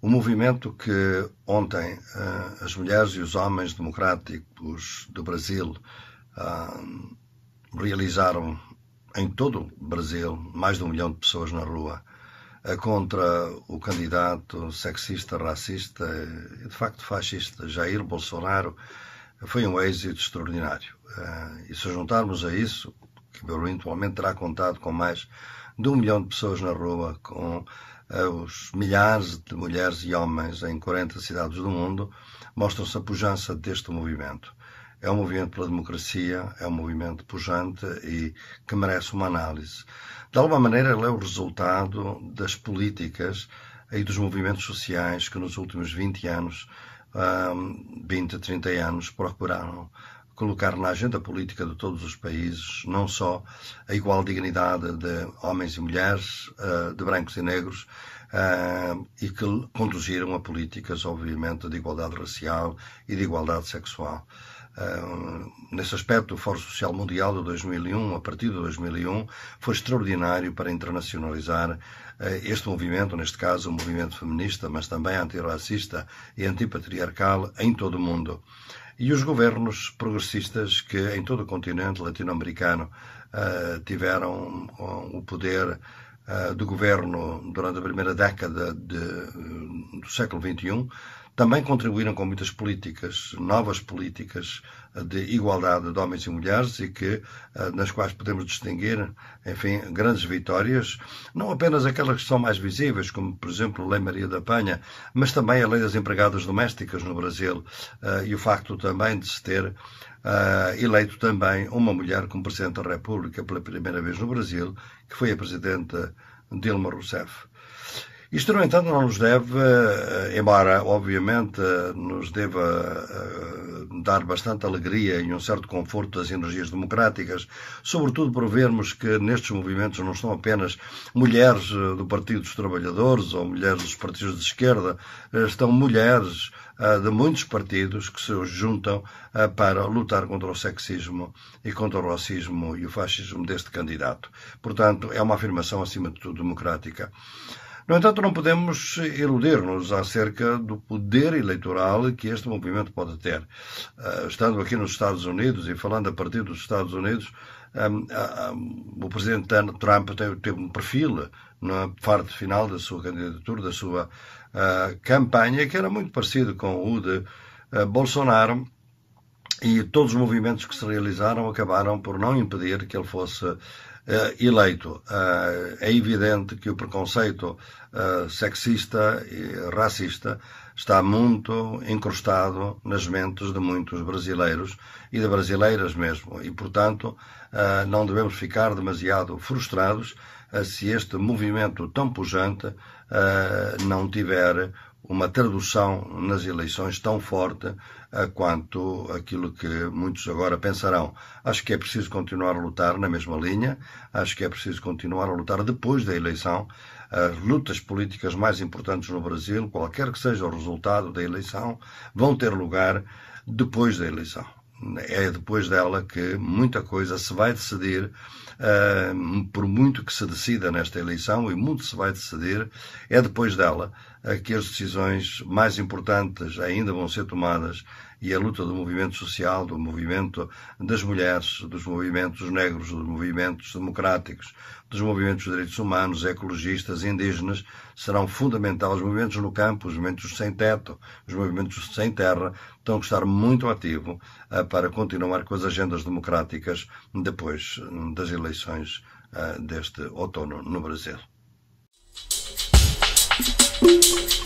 O movimento que ontem eh, as mulheres e os homens democráticos do Brasil eh, realizaram em todo o Brasil, mais de um milhão de pessoas na rua, eh, contra o candidato sexista, racista e de facto fascista Jair Bolsonaro, foi um êxito extraordinário. E se juntarmos a isso, que atualmente terá contado com mais de um milhão de pessoas na rua, com eh, os milhares de mulheres e homens em 40 cidades do mundo, mostram-se a pujança deste movimento. É um movimento pela democracia, é um movimento pujante e que merece uma análise. De alguma maneira, ele é o resultado das políticas eh, e dos movimentos sociais que nos últimos 20 anos, 20, 30 anos, procuraram colocar na agenda política de todos os países não só a igual dignidade de homens e mulheres, eh, de brancos e negros, eh, e que conduziram a políticas, obviamente, de igualdade racial e de igualdade sexual. Eh, nesse aspecto, o Fórum Social Mundial de 2001, a partir de 2001, foi extraordinário para internacionalizar este movimento, neste caso o movimento feminista, mas também antirracista e antipatriarcal, em todo o mundo e os governos progressistas que em todo o continente latino-americano eh, tiveram eh, o poder eh, do governo durante a primeira década de, do século XXI também contribuíram com muitas políticas, novas políticas eh, de igualdade de homens e mulheres e que, eh, nas quais podemos distinguir, enfim, grandes vitórias, não apenas aquelas que são mais visíveis, como, por exemplo, a Lei Maria da Penha, mas também a Lei das Empregadas Domésticas no Brasil eh, e o facto também de se ter Uh, eleito também uma mulher como Presidente da República pela primeira vez no Brasil, que foi a Presidenta Dilma Rousseff. Isto, no entanto, não nos deve, eh, embora obviamente eh, nos deva eh, dar bastante alegria e um certo conforto das energias democráticas, sobretudo por vermos que nestes movimentos não estão apenas mulheres do Partido dos Trabalhadores ou mulheres dos partidos de esquerda, estão mulheres de muitos partidos que se juntam para lutar contra o sexismo e contra o racismo e o fascismo deste candidato. Portanto, é uma afirmação acima de tudo democrática. No entanto, não podemos iludir-nos acerca do poder eleitoral que este movimento pode ter. Uh, estando aqui nos Estados Unidos e falando a partir dos Estados Unidos, um, um, o presidente Trump teve um perfil na parte é, final da sua candidatura, da sua uh, campanha, que era muito parecido com o de uh, Bolsonaro. E todos os movimentos que se realizaram acabaram por não impedir que ele fosse eh, eleito. Eh, é evidente que o preconceito eh, sexista e racista está muito encrustado nas mentes de muitos brasileiros e de brasileiras mesmo. E, portanto, não devemos ficar demasiado frustrados se este movimento tão pujante não tiver uma tradução nas eleições tão forte eh, quanto aquilo que muitos agora pensarão. Acho que é preciso continuar a lutar na mesma linha, acho que é preciso continuar a lutar depois da eleição. As lutas políticas mais importantes no Brasil, qualquer que seja o resultado da eleição, vão ter lugar depois da eleição. É depois dela que muita coisa se vai decidir, eh, por muito que se decida nesta eleição, e muito se vai decidir, é depois dela que as decisões mais importantes ainda vão ser tomadas e a luta do movimento social, do movimento das mulheres, dos movimentos negros, dos movimentos democráticos, dos movimentos de direitos humanos, ecologistas, indígenas, serão fundamentais. Os movimentos no campo, os movimentos sem teto, os movimentos sem terra, estão a estar muito ativos eh, para continuar com as agendas democráticas depois hum, das eleições eh, deste outono no Brasil. Thank you.